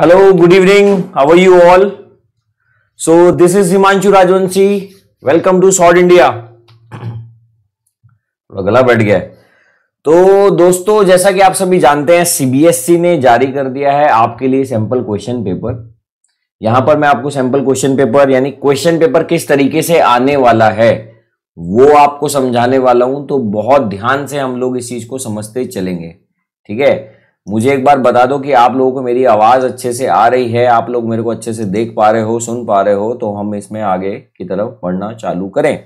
Hello good evening how you all so this is Himanshu Rajvanshi welcome to to India India. गला बैठ गया तो दोस्तों जैसा कि आप सभी जानते हैं सीबीएसई e ने जारी कर दिया है आपके लिए सैंपल क्वेश्चन पेपर यहां पर मैं आपको सैंपल क्वेश्चन पेपर यानी क्वेश्चन पेपर किस तरीके से आने वाला है वो आपको समझाने वाला हूं तो बहुत ध्यान से हम लोग इस चीज को समझते चलेंगे ठीक है मुझे एक बार बता दो कि आप लोगों को मेरी आवाज़ अच्छे से आ रही है आप लोग मेरे को अच्छे से देख पा रहे हो सुन पा रहे हो तो हम इसमें आगे की तरफ पढ़ना चालू करें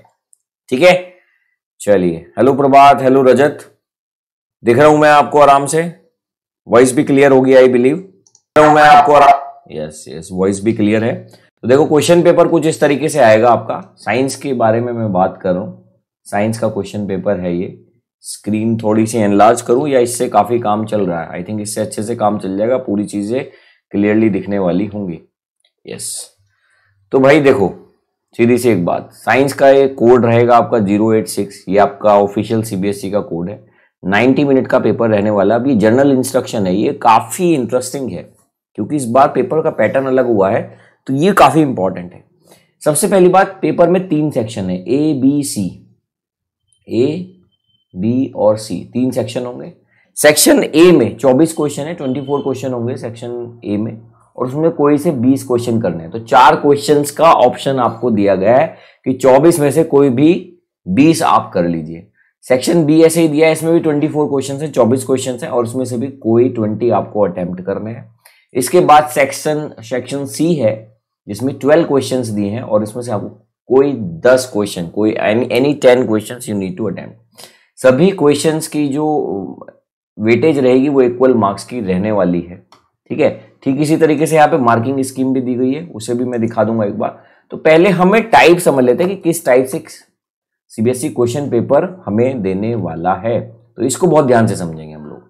ठीक है चलिए हेलो प्रभात हेलो रजत दिख रहा हूं मैं आपको आराम से वॉइस भी क्लियर होगी आई बिलीव दिख रहा हूं मैं आपको आराम यस यस वॉइस भी क्लियर है तो देखो क्वेश्चन पेपर कुछ इस तरीके से आएगा आपका साइंस के बारे में मैं बात कर रहा हूँ साइंस का क्वेश्चन पेपर है ये स्क्रीन थोड़ी सी एनलार्ज करूं या इससे काफ़ी काम चल रहा है आई थिंक इससे अच्छे से काम चल जाएगा पूरी चीज़ें क्लियरली दिखने वाली होंगी यस तो भाई देखो सीधी सी एक बात साइंस का एक कोड रहेगा आपका जीरो एट सिक्स ये आपका ऑफिशियल सीबीएसई e का कोड है नाइन्टी मिनट का पेपर रहने वाला अब ये जनरल इंस्ट्रक्शन है ये काफ़ी इंटरेस्टिंग है क्योंकि इस बार पेपर का पैटर्न अलग हुआ है तो ये काफ़ी इंपॉर्टेंट है सबसे पहली बात पेपर में तीन सेक्शन है A B C A B और सी तीन सेक्शन होंगे सेक्शन ए में 24 क्वेश्चन है 24 क्वेश्चन होंगे सेक्शन ए में और उसमें कोई से 20 क्वेश्चन करने हैं तो चार क्वेश्चन का ऑप्शन आपको दिया गया है कि 24 में से कोई भी 20 आप कर लीजिए सेक्शन बी ऐसे ही दिया है इसमें भी 24 क्वेश्चन है चौबीस क्वेश्चन है और उसमें से भी कोई ट्वेंटी आपको अटेम्प्ट करने हैं इसके बाद सेक्शन सेक्शन सी है जिसमें ट्वेल्व क्वेश्चन दिए हैं और इसमें से आपको कोई दस क्वेश्चन कोई any any ten question you need to attempt सभी क्वेश्चंस की जो वेटेज रहेगी वो इक्वल मार्क्स की रहने वाली है ठीक है ठीक इसी तरीके से यहाँ पे मार्किंग स्कीम भी दी गई है उसे भी मैं दिखा दूंगा एक बार तो पहले हमें टाइप समझ लेते हैं कि किस टाइप से सीबीएसई क्वेश्चन पेपर हमें देने वाला है तो इसको बहुत ध्यान से समझेंगे हम लोग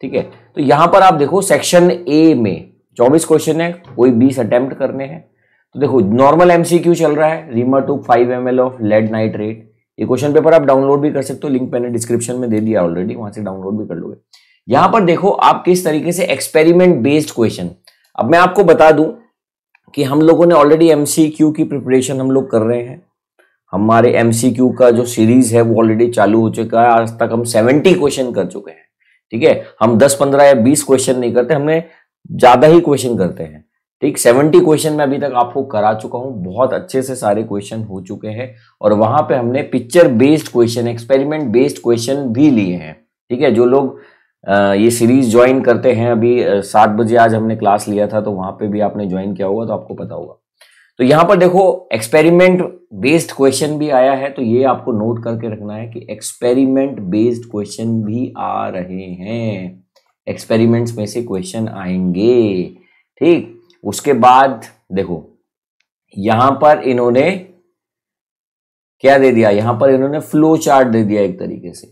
ठीक है तो यहां पर आप देखो सेक्शन ए में चौबीस क्वेश्चन है कोई बीस अटेम्प्ट करने हैं तो देखो नॉर्मल एमसीक्यू चल रहा है रिमर two five M of lead nitrate ये क्वेश्चन पेपर आप डाउनलोड भी कर सकते हो लिंक मैंने डिस्क्रिप्शन में दे दिया ऑलरेडी वहां से डाउनलोड भी कर लोगे यहां पर देखो आप किस तरीके से एक्सपेरिमेंट बेस्ड क्वेश्चन अब मैं आपको बता दूं कि हम लोगों ने ऑलरेडी एमसीक्यू की प्रिपरेशन हम लोग कर रहे हैं हमारे एमसीक्यू का जो सीरीज है वो ऑलरेडी चालू हो चुका है आज तक हम सेवेंटी क्वेश्चन कर चुके हैं ठीक है हम दस पंद्रह या बीस क्वेश्चन नहीं करते हमने ज्यादा ही क्वेश्चन करते हैं ठीक सेवेंटी क्वेश्चन मैं अभी तक आपको करा चुका हूं बहुत अच्छे से सारे क्वेश्चन हो चुके हैं और वहां पे हमने picture based question experiment based question भी लिए हैं ठीक है जो लोग ये सीरीज ज्वाइन करते हैं अभी सात बजे आज हमने क्लास लिया था तो वहां पे भी आपने ज्वाइन किया होगा तो आपको पता होगा तो यहां पर देखो एक्सपेरिमेंट बेस्ड क्वेश्चन भी आया है तो ये आपको नोट करके रखना है कि एक्सपेरिमेंट बेस्ड क्वेश्चन भी आ रहे हैं एक्सपेरिमेंट्स में से क्वेश्चन आएंगे ठीक उसके बाद देखो यहां पर इन्होंने क्या दे दिया यहां पर इन्होंने फ्लो चार्ट दे दिया एक तरीके से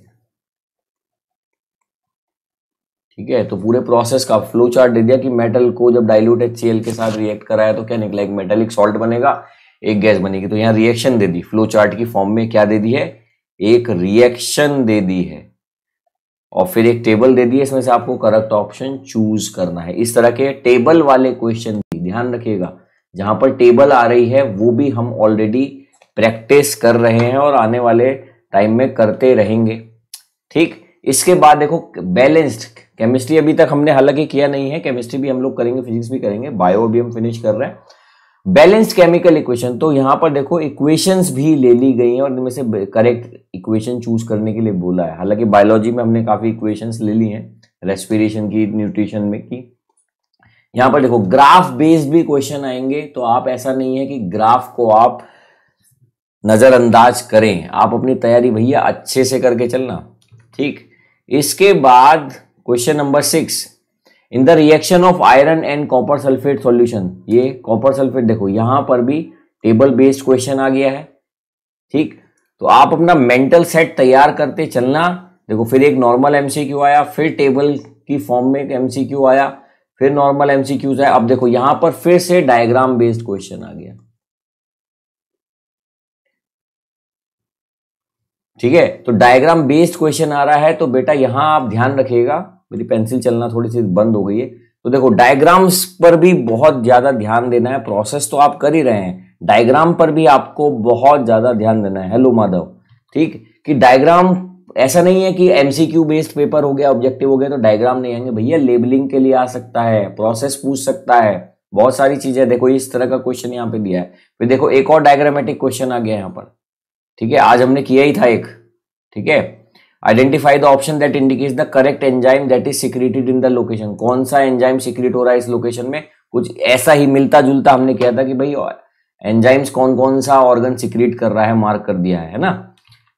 ठीक है तो पूरे प्रोसेस का फ्लो चार्ट दे दिया कि मेटल को जब डाइल्यूट एच के साथ रिएक्ट कराया तो क्या निकला एक मेटल एक सॉल्ट बनेगा एक गैस बनेगी तो यहां रिएक्शन दे दी फ्लो चार्ट की फॉर्म में क्या दे दी है एक रिएक्शन दे दी है और फिर एक टेबल दे दिए इसमें से आपको करेक्ट ऑप्शन चूज करना है इस तरह के टेबल वाले क्वेश्चन भी ध्यान रखिएगा जहां पर टेबल आ रही है वो भी हम ऑलरेडी प्रैक्टिस कर रहे हैं और आने वाले टाइम में करते रहेंगे ठीक इसके बाद देखो बैलेंस्ड केमिस्ट्री अभी तक हमने हालांकि किया नहीं है केमिस्ट्री भी हम लोग करेंगे फिजिक्स भी करेंगे बायो भी हम फिनिश कर रहे हैं बैलेंस केमिकल इक्वेशन तो यहां पर देखो इक्वेशंस भी ले ली गई हैं और इनमें से करेक्ट इक्वेशन चूज करने के लिए बोला है हालांकि बायोलॉजी में हमने काफ़ी इक्वेशंस ले ली हैं रेस्पिरेशन की न्यूट्रिशन में की यहाँ पर देखो ग्राफ बेस्ड भी क्वेश्चन आएंगे तो आप ऐसा नहीं है कि ग्राफ को आप नज़रअंदाज करें आप अपनी तैयारी भैया अच्छे से करके चलना ठीक इसके बाद question number six in the reaction of iron and copper sulphate solution ये कॉपर सल्फेट देखो यहां पर भी टेबल बेस्ड क्वेश्चन आ गया है ठीक तो आप अपना मेंटल सेट तैयार करते चलना देखो फिर एक नॉर्मल एमसीक्यू आया फिर टेबल की फॉर्म में एक एमसीक्यू आया फिर नॉर्मल एमसीक्यूज आया अब देखो यहां पर फिर से डायग्राम बेस्ड क्वेश्चन आ गया ठीक है तो डायग्राम बेस्ड क्वेश्चन आ रहा है तो बेटा यहां आप ध्यान रखिएगा मेरी पेंसिल चलना थोड़ी सी बंद हो गई है तो देखो डायग्राम्स पर भी बहुत ज़्यादा ध्यान देना है प्रोसेस तो आप कर ही रहे हैं डायग्राम पर भी आपको बहुत ज़्यादा ध्यान देना है हेलो माधव ठीक कि डायग्राम ऐसा नहीं है कि एमसीक्यू बेस्ड पेपर हो गया ऑब्जेक्टिव हो गया तो डायग्राम नहीं आएंगे भैया लेबलिंग के लिए आ सकता है प्रोसेस पूछ सकता है बहुत सारी चीजें देखो इस तरह का क्वेश्चन यहाँ पे दिया है फिर देखो एक और डायग्रामेटिक क्वेश्चन आ गया यहाँ पर ठीक है आज हमने किया ही था एक ठीक है identify the option that indicate the correct enzyme that is secreted in the location कौन सा एंजाइम सिक्रेट हो रहा है इस लोकेशन में कुछ ऐसा ही मिलता जुलता हमने किया था कि भाई एंजाइम्स कौन कौन सा ऑर्गन सिक्रेट कर रहा है मार्क कर दिया है, ना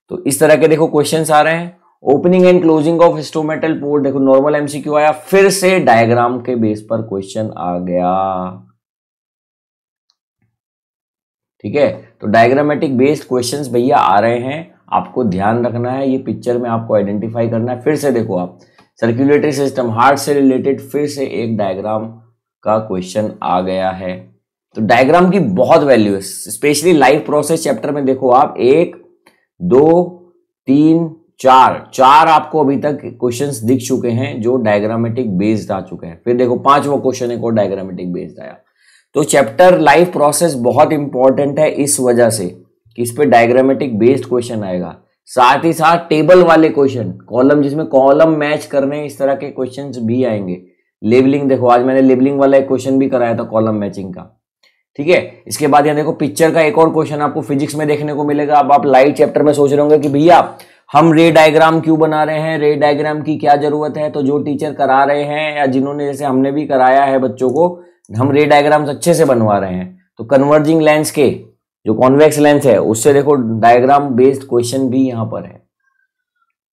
तो इस तरह के देखो क्वेश्चन आ रहे हैं opening and closing of stomatal port देखो नॉर्मल एमसीक्यू आया फिर से डायग्राम के बेस पर क्वेश्चन आ गया ठीक है तो डायग्रामेटिक बेस्ड क्वेश्चंस भैया आ रहे हैं आपको ध्यान रखना है ये पिक्चर में आपको आइडेंटिफाई करना है फिर से देखो आप सर्कुलेटरी सिस्टम हार्ट से रिलेटेड फिर से एक डायग्राम का क्वेश्चन आ गया है तो डायग्राम की बहुत वैल्यू है स्पेशली लाइफ प्रोसेस चैप्टर में देखो आप एक दो तीन चार चार आपको अभी तक क्वेश्चंस दिख चुके हैं जो डायग्रामेटिक बेस्ड आ चुके हैं फिर देखो पांच वो क्वेश्चन एक और डायग्रामेटिक बेस्ड आया तो चैप्टर लाइफ प्रोसेस बहुत इंपॉर्टेंट है इस वजह से कि इस पर डायग्रामेटिक बेस्ड क्वेश्चन आएगा साथ ही साथ टेबल वाले क्वेश्चन कॉलम जिसमें कॉलम मैच करने इस तरह के क्वेश्चन भी आएंगे लेबलिंग देखो आज मैंने लेबलिंग वाला एक क्वेश्चन भी कराया था कॉलम मैचिंग का ठीक है इसके बाद यहाँ देखो पिक्चर का एक और क्वेश्चन आपको फिजिक्स में देखने को मिलेगा अब आप लाइट चैप्टर में सोच रहे होंगे कि भैया हम रे डायग्राम क्यों बना रहे हैं रे डायग्राम की क्या जरूरत है तो जो टीचर करा रहे हैं या जिन्होंने जैसे हमने भी कराया है बच्चों को हम रे डायग्राम्स अच्छे से बनवा रहे हैं तो कन्वर्जिंग लेंस के जो कॉन्वेक्स लेंस है उससे देखो डायग्राम बेस्ड क्वेश्चन भी यहां पर है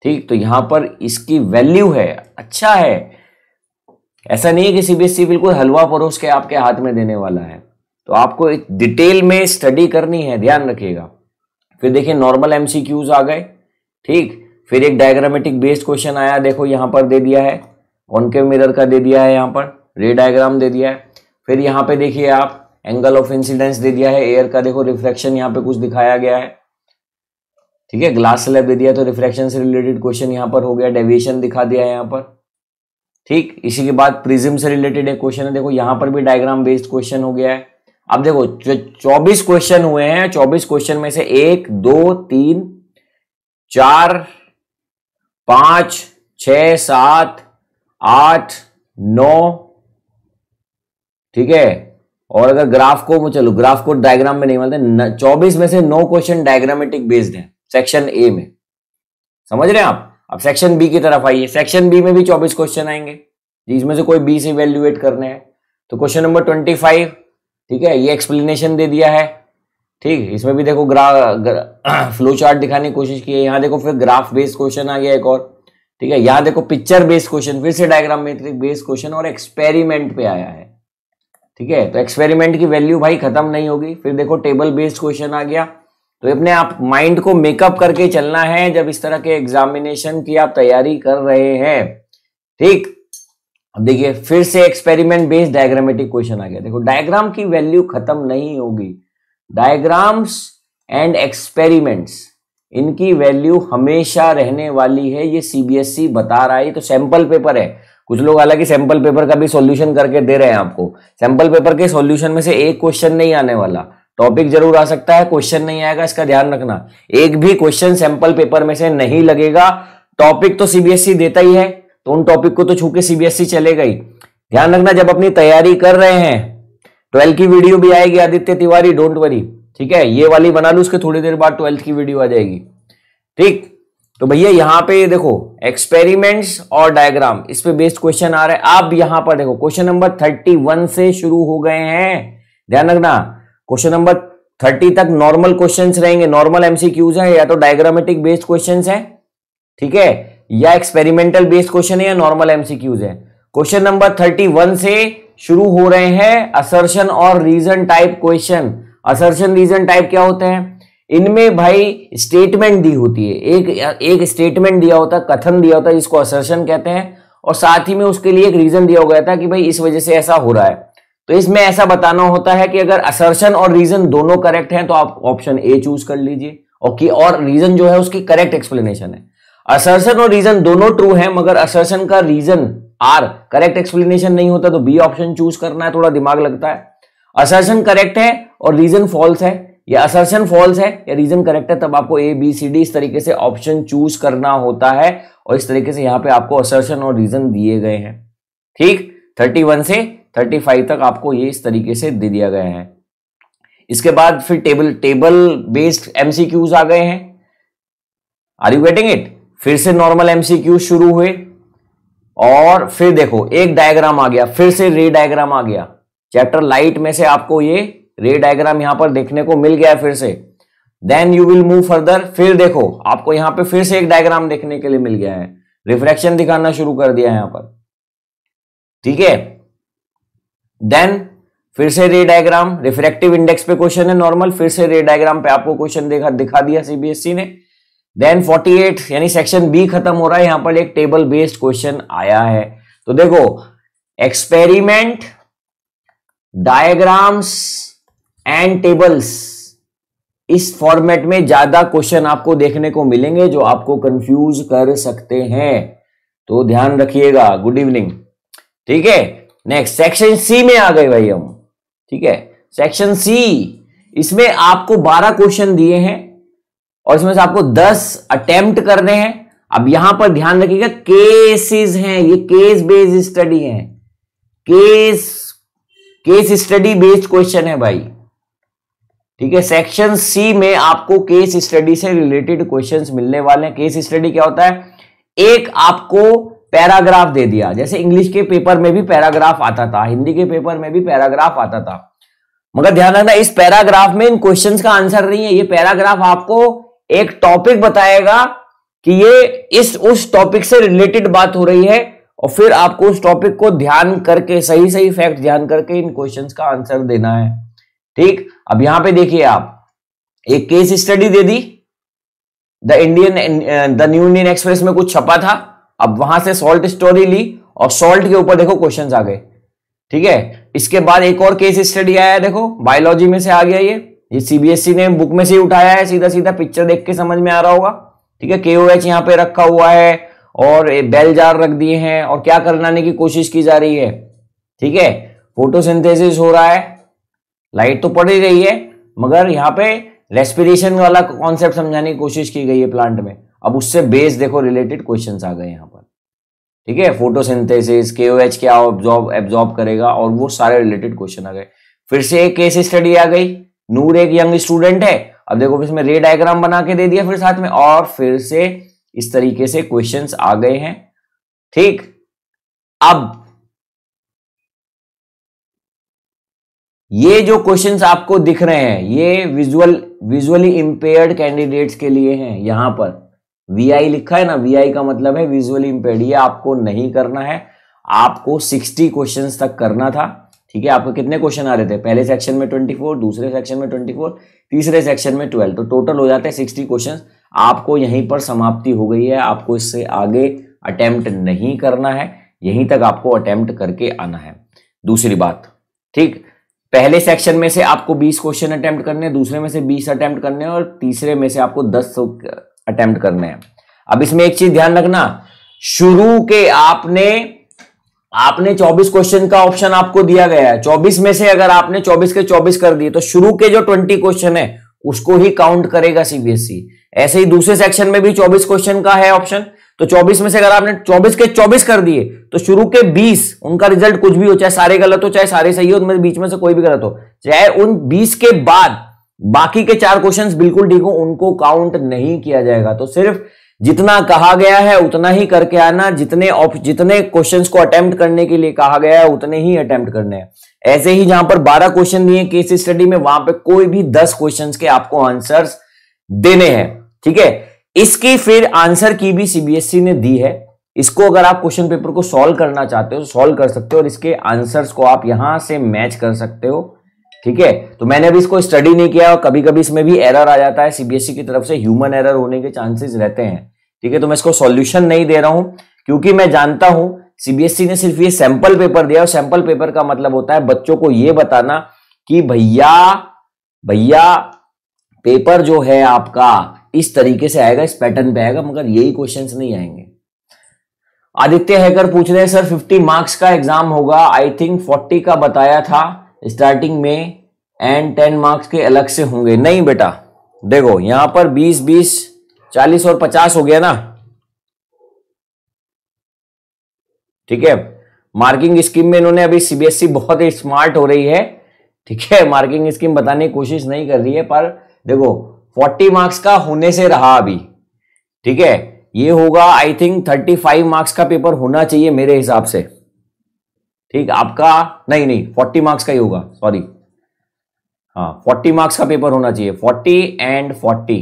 ठीक तो यहां पर इसकी वैल्यू है अच्छा है ऐसा नहीं है कि सीबीएसई e बिल्कुल हलवा परोस के आपके हाथ में देने वाला है तो आपको एक डिटेल में स्टडी करनी है ध्यान रखिएगा फिर देखिए नॉर्मल एमसीक्यूज आ गए ठीक फिर एक डायग्रामेटिक बेस्ड क्वेश्चन आया देखो यहां पर दे दिया है ऑनके मिरर का दे दिया है यहां पर रे डायग्राम दे दिया है फिर यहां पे देखिए आप एंगल ऑफ इंसिडेंस दे दिया है एयर का देखो रिफ्लेक्शन यहाँ पे कुछ दिखाया गया है ठीक है ग्लास स्लैब दे दिया तो रिफ्लेक्शन से रिलेटेड क्वेश्चन यहाँ पर हो गया डेविएशन दिखा दिया है यहाँ पर ठीक इसी के बाद प्रिज्म से रिलेटेड एक क्वेश्चन है देखो यहाँ पर भी डायग्राम बेस्ड क्वेश्चन हो गया है अब देखो जो चौबीस क्वेश्चन हुए हैं चौबीस क्वेश्चन में से एक दो तीन चार पांच छ सात आठ नौ ठीक है और अगर ग्राफ को चलो ग्राफ को डायग्राम में नहीं मानते चौबीस में से नौ क्वेश्चन डायग्रामेटिक बेस्ड है सेक्शन ए में समझ रहे हैं आप अब सेक्शन बी की तरफ आइए सेक्शन बी में भी चौबीस क्वेश्चन आएंगे जिसमें से कोई बी से वैल्यूएट करने हैं तो क्वेश्चन नंबर ट्वेंटी फाइव ठीक है ये एक्सप्लेनेशन दे दिया है ठीक इसमें भी देखो ग्रा, ग्रा फ्लो चार्ट दिखाने की कोशिश की है यहाँ देखो फिर ग्राफ बेस्ड क्वेश्चन आ गया एक और ठीक है यहाँ देखो पिक्चर बेस्ड क्वेश्चन फिर से डायग्राम बेस्ड क्वेश्चन और एक्सपेरिमेंट पे आया है ठीक है तो एक्सपेरिमेंट की वैल्यू भाई खत्म नहीं होगी फिर देखो टेबल बेस्ड क्वेश्चन आ गया तो अपने आप माइंड को मेकअप करके चलना है जब इस तरह के एग्जामिनेशन की आप तैयारी कर रहे हैं ठीक अब देखिए फिर से एक्सपेरिमेंट बेस्ड डायग्रामेटिक क्वेश्चन आ गया देखो डायग्राम की वैल्यू खत्म नहीं होगी डायग्राम्स एंड एक्सपेरिमेंट्स इनकी वैल्यू हमेशा रहने वाली है ये सीबीएसई e बता रहा है तो सैंपल पेपर है कुछ लोग हालांकि सैंपल पेपर का भी सॉल्यूशन करके दे रहे हैं आपको सैंपल पेपर के सॉल्यूशन में से एक क्वेश्चन नहीं आने वाला टॉपिक जरूर आ सकता है क्वेश्चन नहीं आएगा इसका ध्यान रखना एक भी क्वेश्चन सैंपल पेपर में से नहीं लगेगा टॉपिक तो सीबीएसई e देता ही है तो उन टॉपिक को तो छू के सीबीएसई e चलेगा ही ध्यान रखना जब अपनी तैयारी कर रहे हैं ट्वेल्थ की वीडियो भी आएगी आदित्य तिवारी डोंट वरी ठीक है ये वाली बना लू उसके थोड़ी देर बाद ट्वेल्थ की वीडियो आ जाएगी ठीक तो भैया यहां पे देखो एक्सपेरिमेंट्स और डायग्राम इस पे बेस्ड क्वेश्चन आ रहे हैं आप यहां पर देखो क्वेश्चन नंबर थर्टी वन से शुरू हो गए हैं ध्यान रखना क्वेश्चन नंबर थर्टी तक नॉर्मल क्वेश्चन रहेंगे नॉर्मल एमसीक्यूज है या तो डायग्रामेटिक बेस्ड क्वेश्चन है ठीक है या एक्सपेरिमेंटल बेस्ड क्वेश्चन है या नॉर्मल एमसीक्यूज है क्वेश्चन नंबर थर्टी वन से शुरू हो रहे हैं असर्शन और reason type question assertion reason type क्या होते हैं इनमें भाई स्टेटमेंट दी होती है एक एक स्टेटमेंट दिया होता कथन दिया होता जिसको असर्शन कहते हैं और साथ ही में उसके लिए एक रीजन दिया हो गया था कि भाई इस वजह से ऐसा हो रहा है तो इसमें ऐसा बताना होता है कि अगर असर्शन और रीजन दोनों करेक्ट हैं तो आप ऑप्शन ए चूज कर लीजिए ओके और रीजन जो है उसकी करेक्ट एक्सप्लेनेशन है असर्शन और रीजन दोनों ट्रू है मगर असर्शन का रीजन आर करेक्ट एक्सप्लेनेशन नहीं होता तो बी ऑप्शन चूज करना है थोड़ा दिमाग लगता है असर्शन करेक्ट है और रीजन फॉल्स है या असर्शन फॉल्स है या रीजन करेक्ट है तब आपको ए बी सी डी इस तरीके से ऑप्शन चूज करना होता है और इस तरीके से यहां पे आपको असर्शन और रीजन दिए गए हैं ठीक 31 से 35 तक आपको ये इस तरीके से दे दिया गया है इसके बाद फिर टेबल टेबल बेस्ड एमसीक्यूज आ गए हैं आर यू गेटिंग इट फिर से नॉर्मल एमसीक्यू शुरू हुए और फिर देखो एक डायग्राम आ गया फिर से रे डायग्राम आ गया चैप्टर लाइट में से आपको ये रे डायग्राम यहां पर देखने को मिल गया है फिर से then you will move further फिर देखो आपको यहां पे फिर से एक डायग्राम देखने के लिए मिल गया है रिफ्रैक्शन दिखाना शुरू कर दिया है यहां पर ठीक है देन फिर से रे डायग्राम रिफ्रेक्टिव इंडेक्स पे क्वेश्चन है नॉर्मल फिर से रे डायग्राम पे आपको क्वेश्चन देखा दिखा दिया सीबीएसई e ने देन 48 यानी सेक्शन बी खत्म हो रहा है यहां पर एक टेबल बेस्ड क्वेश्चन आया है तो देखो एक्सपेरिमेंट डायग्राम्स एंड टेबल्स इस फॉर्मेट में ज्यादा क्वेश्चन आपको देखने को मिलेंगे जो आपको कंफ्यूज कर सकते हैं तो ध्यान रखिएगा गुड इवनिंग ठीक है नेक्स्ट सेक्शन सी में आ गए भाई हम ठीक है सेक्शन सी इसमें आपको 12 क्वेश्चन दिए हैं और इसमें से आपको 10 अटेम्प्ट करने हैं अब यहां पर ध्यान रखिएगा केसेस हैं ये केस बेस्ड स्टडी है case case study based question है भाई ठीक है सेक्शन सी में आपको केस स्टडी से रिलेटेड क्वेश्चंस मिलने वाले हैं केस स्टडी क्या होता है एक आपको पैराग्राफ दे दिया जैसे इंग्लिश के पेपर में भी पैराग्राफ आता था हिंदी के पेपर में भी पैराग्राफ आता था मगर ध्यान रखना इस पैराग्राफ में इन क्वेश्चंस का आंसर नहीं है ये पैराग्राफ आपको एक टॉपिक बताएगा कि ये इस उस टॉपिक से रिलेटेड बात हो रही है और फिर आपको उस टॉपिक को ध्यान करके सही सही फैक्ट ध्यान करके इन क्वेश्चन का आंसर देना है ठीक अब यहां पे देखिए आप एक केस स्टडी दे दी the Indian the new Indian Express में कुछ छपा था अब वहां से सॉल्ट स्टोरी ली और सॉल्ट के ऊपर देखो क्वेश्चंस आ गए ठीक है इसके बाद एक और केस स्टडी आया देखो बायोलॉजी में से आ गया ये ये सीबीएसई e ने बुक में से उठाया है सीधा सीधा पिक्चर देख के समझ में आ रहा होगा ठीक है के ओ एच यहाँ पे रखा हुआ है और बेल जार रख दिए हैं और क्या करनाने की कोशिश की जा रही है ठीक है फोटोसिंथेसिस हो रहा है लाइट तो पड़ ही रही है मगर यहाँ पे रेस्पिरेशन वाला कॉन्सेप्ट समझाने की कोशिश की गई है प्लांट में अब उससे बेस देखो रिलेटेड क्वेश्चंस आ गए यहाँ पर ठीक है फोटोसिंथेसिस एच क्या एब्जॉर्ब एब्जॉर्ब करेगा और वो सारे रिलेटेड क्वेश्चन आ गए फिर से एक केस स्टडी आ गई नूर एक यंग स्टूडेंट है अब देखो इसमें रे डायग्राम बना के दे दिया फिर साथ में और फिर से इस तरीके से क्वेश्चंस आ गए हैं ठीक अब ये जो क्वेश्चंस आपको दिख रहे हैं ये विजुअल विजुअली इंपेयर्ड कैंडिडेट्स के लिए हैं यहां पर वीआई लिखा है ना वीआई का मतलब है विजुअली इंपेयर्ड ये आपको नहीं करना है आपको 60 क्वेश्चंस तक करना था ठीक है आपको कितने क्वेश्चन आ रहे थे पहले सेक्शन में 24 दूसरे सेक्शन में 24 तीसरे सेक्शन में 12 तो टोटल हो जाते हैं सिक्सटी क्वेश्चन आपको यहीं पर समाप्ति हो गई है आपको इससे आगे अटेम्प्ट नहीं करना है यहीं तक आपको अटेम्प्ट करके आना है दूसरी बात ठीक पहले सेक्शन में से आपको 20 क्वेश्चन अटेम्प्ट करने हैं दूसरे में से 20 अटेम्प्ट करने हैं और तीसरे में से आपको 10 अटेम्प्ट करने हैं अब इसमें एक चीज ध्यान रखना शुरू के आपने आपने 24 क्वेश्चन का ऑप्शन आपको दिया गया है 24 में से अगर आपने 24 के 24 कर दिए तो शुरू के जो 20 क्वेश्चन है उसको ही काउंट करेगा सीबीएसई e। ऐसे ही दूसरे सेक्शन में भी 24 क्वेश्चन का है ऑप्शन तो 24 में से अगर आपने 24 के 24 कर दिए तो शुरू के 20 उनका रिजल्ट कुछ भी हो चाहे सारे गलत हो चाहे सारे सही हो उनमें बीच में से कोई भी गलत हो चाहे उन 20 के बाद बाकी के चार क्वेश्चंस बिल्कुल ठीक हो उनको काउंट नहीं किया जाएगा तो सिर्फ जितना कहा गया है उतना ही करके आना जितने जितने क्वेश्चन को अटेम्प्ट करने के लिए कहा गया है उतने ही अटेम्प्ट करने हैं ऐसे ही जहां पर बारह क्वेश्चन दिए केस स्टडी में वहां पर कोई भी दस क्वेश्चन के आपको आंसर देने हैं ठीक है इसकी फिर आंसर की भी सीबीएसई e ने दी है इसको अगर आप क्वेश्चन पेपर को सॉल्व करना चाहते हो तो सॉल्व कर सकते हो और इसके आंसर्स को आप यहां से मैच कर सकते हो ठीक है तो मैंने अभी इसको स्टडी नहीं किया और कभी कभी इसमें भी एरर आ जाता है सीबीएसई e की तरफ से ह्यूमन एरर होने के चांसेस रहते हैं ठीक है तो मैं इसको सॉल्यूशन नहीं दे रहा हूं क्योंकि मैं जानता हूं सीबीएसई e ने सिर्फ ये सैंपल पेपर दिया और सैंपल पेपर का मतलब होता है बच्चों को यह बताना कि भैया भैया पेपर जो है आपका इस तरीके से आएगा इस पैटर्न पे आएगा मगर यही क्वेश्चंस नहीं आएंगे आदित्य हैकर पूछ रहे हैं सर 50 मार्क्स का एग्जाम होगा आई थिंक 40 का बताया था स्टार्टिंग में एंड 10 मार्क्स के अलग से होंगे नहीं बेटा देखो यहां पर 20 20 40 और 50 हो गया ना ठीक है मार्किंग स्कीम में इन्होंने अभी सीबीएसई e बहुत ही स्मार्ट हो रही है ठीक है मार्किंग स्कीम बताने की कोशिश नहीं कर रही है पर देखो फोर्टी मार्क्स का होने से रहा अभी ठीक है ये होगा I think thirty five marks का पेपर होना चाहिए मेरे हिसाब से ठीक आपका नहीं नहीं फोर्टी मार्क्स का ही होगा सॉरी हाँ फोर्टी मार्क्स का पेपर होना चाहिए forty and forty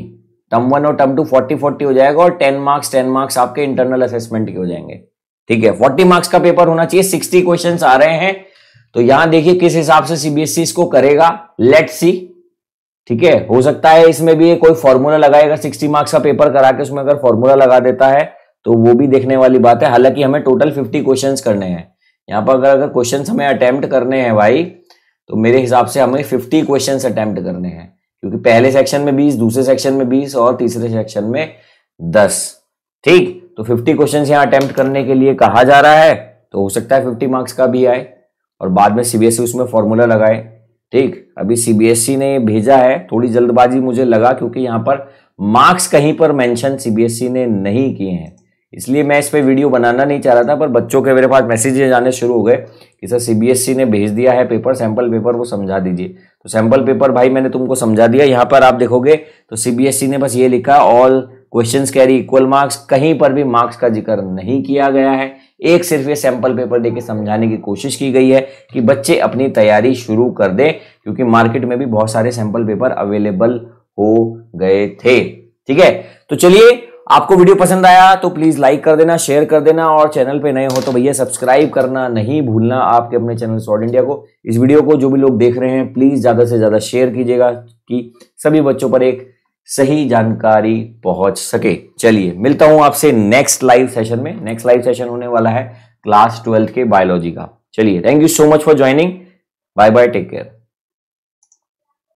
term one और टर्म टू फोर्टी फोर्टी हो जाएगा और टेन मार्क्स टेन मार्क्स आपके इंटरनल असेसमेंट के हो जाएंगे ठीक है फोर्टी मार्क्स का पेपर होना चाहिए सिक्सटी क्वेश्चन आ रहे हैं तो यहां देखिए किस हिसाब से सीबीएसई e इसको करेगा लेट सी ठीक है हो सकता है इसमें भी कोई फॉर्मूला लगाए अगर सिक्सटी मार्क्स का पेपर करा के उसमें अगर फॉर्मूला लगा देता है तो वो भी देखने वाली बात है हालांकि हमें टोटल फिफ्टी क्वेश्चन करने हैं यहाँ पर अगर अगर क्वेश्चन हमें अटैम्प्ट करने हैं भाई तो मेरे हिसाब से हमें फिफ्टी क्वेश्चन अटैम्प्ट करने हैं क्योंकि पहले सेक्शन में बीस दूसरे सेक्शन में बीस और तीसरे सेक्शन में दस ठीक तो फिफ्टी क्वेश्चन यहाँ अटैम्प्ट करने के लिए कहा जा रहा है तो हो सकता है फिफ्टी मार्क्स का भी आए और बाद में सीबीएसई e उसमें फॉर्मूला लगाए ठीक अभी सीबीएसई e ने भेजा है थोड़ी जल्दबाजी मुझे लगा क्योंकि यहां पर मार्क्स कहीं पर मेंशन सीबीएसई e ने नहीं किए हैं इसलिए मैं इस पर वीडियो बनाना नहीं चाह रहा था पर बच्चों के मेरे पास मैसेजेज आने शुरू हो गए कि सर सीबीएसई e ने भेज दिया है पेपर सैंपल पेपर वो समझा दीजिए तो सैंपल पेपर भाई मैंने तुमको समझा दिया यहाँ पर आप देखोगे तो सीबीएसई ने बस ये लिखा all questions carry equal marks कहीं पर भी मार्क्स का जिक्र नहीं किया गया है एक सिर्फ ये सैंपल पेपर देके समझाने की कोशिश की गई है कि बच्चे अपनी तैयारी शुरू कर दें क्योंकि मार्केट में भी बहुत सारे सैंपल पेपर अवेलेबल हो गए थे ठीक है तो चलिए आपको वीडियो पसंद आया तो प्लीज लाइक कर देना शेयर कर देना और चैनल पे नए हो तो भैया सब्सक्राइब करना नहीं भूलना आपके अपने चैनल सॉर्ट इंडिया को इस वीडियो को जो भी लोग देख रहे हैं प्लीज ज्यादा से ज्यादा शेयर कीजिएगा कि सभी बच्चों पर एक सही जानकारी पहुंच सके चलिए मिलता हूं आपसे नेक्स्ट लाइव सेशन में नेक्स्ट लाइव सेशन होने वाला है क्लास ट्वेल्थ के बायोलॉजी का चलिए thank you so much for joining bye bye take care